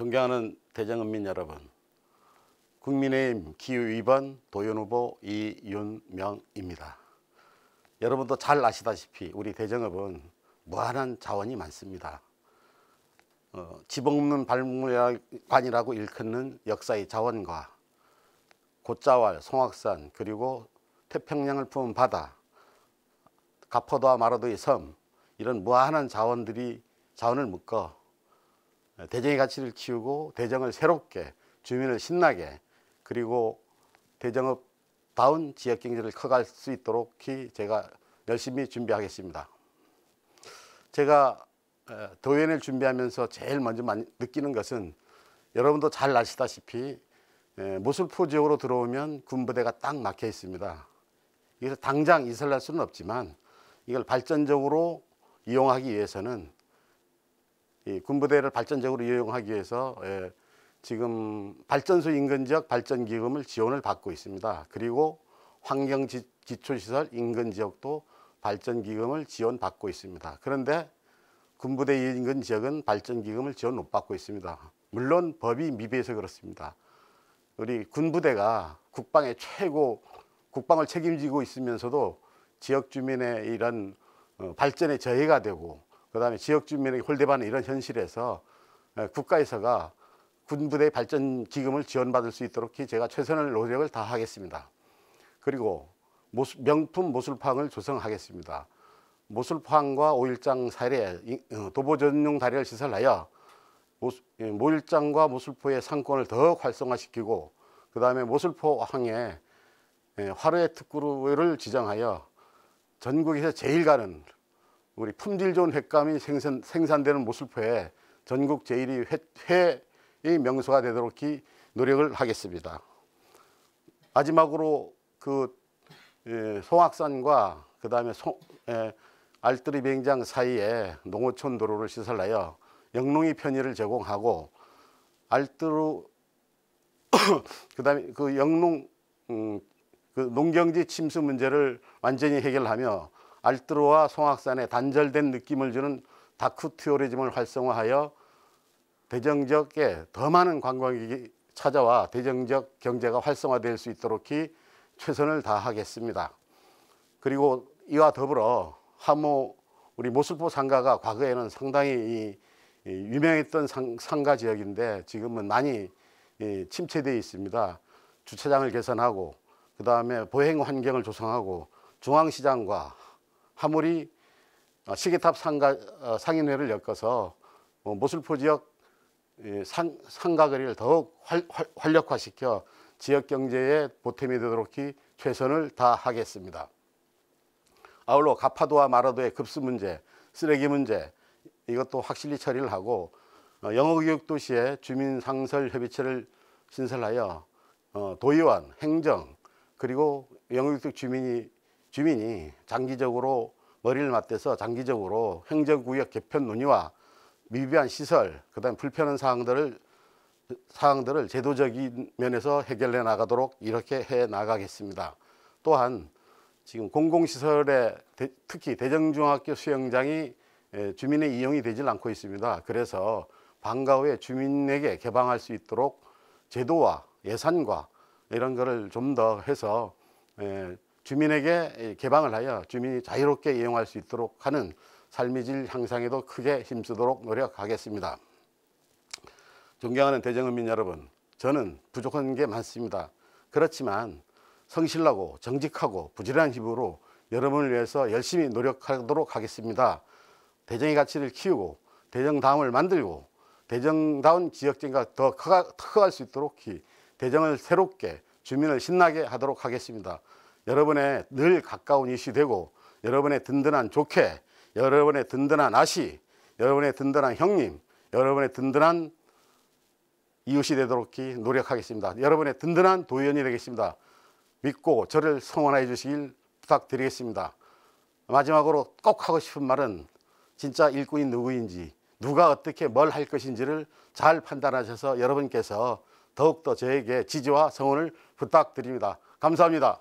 존경하는 대장은민 여러분, 국민의힘 기후위반 도연 후보 이윤명입니다. 여러분도 잘 아시다시피 우리 대정읍은 무한한 자원이 많습니다. 어, 집없는 발문관이라고 일컫는 역사의 자원과 곶자왈, 송악산, 그리고 태평양을 품은 바다, 가포도와 마라도의 섬 이런 무한한 자원들이 자원을 묶어 대정의 가치를 키우고 대정을 새롭게 주민을 신나게 그리고 대정업 다운 지역 경제를 커갈 수 있도록 제가 열심히 준비하겠습니다. 제가 도연을 준비하면서 제일 먼저 느끼는 것은 여러분도 잘 아시다시피 모슬포 지역으로 들어오면 군부대가 딱 막혀 있습니다. 이래서 당장 이설할 수는 없지만 이걸 발전적으로 이용하기 위해서는 군부대를 발전적으로 이용하기 위해서 예, 지금 발전소 인근 지역 발전 기금을 지원을 받고 있습니다. 그리고 환경 기초시설 인근 지역도 발전 기금을 지원받고 있습니다. 그런데 군부대 인근 지역은 발전 기금을 지원 못 받고 있습니다. 물론 법이 미비해서 그렇습니다. 우리 군부대가 국방의 최고 국방을 책임지고 있으면서도 지역 주민의 이런 어, 발전에 저해가 되고 그다음에 지역 주민에게 홀대받는 이런 현실에서 국가에서가 군부대 발전 기금을 지원받을 수 있도록 제가 최선을 노력을 다하겠습니다. 그리고 모수, 명품 모술팡을 조성하겠습니다. 모술팡과 오일장 사례 어, 도보 전용 다리를 시설하여 예, 모일장과 모술포의 상권을 더 활성화시키고 그 다음에 모술포 항에 화로의 특구를 지정하여 전국에서 제일 가는 우리 품질 좋은 횟감이 생산, 생산되는 모슬포에 전국 제1위 회, 회의 명소가 되도록 노력을 하겠습니다. 마지막으로 그 예, 송악산과 그 다음에 예, 알뜰이 맹장 사이에 농어촌 도로를 시설하여 영농이 편의를 제공하고 알뜰 그다음에 그 영농 음, 그 농경지 침수 문제를 완전히 해결하며 알트로와 송악산의 단절된 느낌을 주는 다크 튜어리즘을 활성화하여 대정적에 더 많은 관광객이 찾아와 대정적 경제가 활성화될 수 있도록 최선을 다하겠습니다. 그리고 이와 더불어 하모 우리 모슬포 상가가 과거에는 상당히 이, 유명했던 상가 지역인데 지금은 많이 침체되어 있습니다. 주차장을 개선하고 그 다음에 보행 환경을 조성하고 중앙시장과 화물이 어, 시계탑 상가, 어, 상인회를 엮어서 모슬포 뭐 지역 상, 상가거리를 더욱 활, 활 력화시켜 지역 경제에 보탬이 되도록 최선을 다하겠습니다. 아울러 가파도와 마라도의 급수 문제, 쓰레기 문제 이것도 확실히 처리를 하고 어, 영어교육도시에 주민상설협의체를 신설하여 도의원, 행정 그리고 영어교육 주민이 주민이 장기적으로 머리를 맞대서 장기적으로 행정구역 개편 논의와 미비한 시설, 그 다음 불편한 사항들을, 사항들을 제도적인 면에서 해결해 나가도록 이렇게 해 나가겠습니다. 또한 지금 공공시설에 특히 대정중학교 수영장이 예, 주민의 이용이 되질 않고 있습니다. 그래서 방과 후에 주민에게 개방할 수 있도록 제도와 예산과 이런 거를 좀 더 해서 예, 주민에게 개방을 하여 주민이 자유롭게 이용할 수 있도록 하는 삶의 질 향상에도 크게 힘쓰도록 노력하겠습니다. 존경하는 대정은민 여러분, 저는 부족한 게 많습니다. 그렇지만 성실하고 정직하고 부지런한 힘으로 여러분을 위해서 열심히 노력하도록 하겠습니다. 대정의 가치를 키우고 대정다움을 만들고 대정다운 지역진과 더 커갈 수 있도록 대정을 새롭게 주민을 신나게 하도록 하겠습니다. 여러분의 늘 가까운 이시 되고 여러분의 든든한 좋게 여러분의 든든한 아시, 여러분의 든든한 형님, 여러분의 든든한 이웃이 되도록 노력하겠습니다. 여러분의 든든한 도연이 되겠습니다. 믿고 저를 성원해 주시길 부탁드리겠습니다. 마지막으로 꼭 하고 싶은 말은 진짜 일꾼이 누구인지 누가 어떻게 뭘 할 것인지를 잘 판단하셔서 여러분께서 더욱더 저에게 지지와 성원을 부탁드립니다. 감사합니다.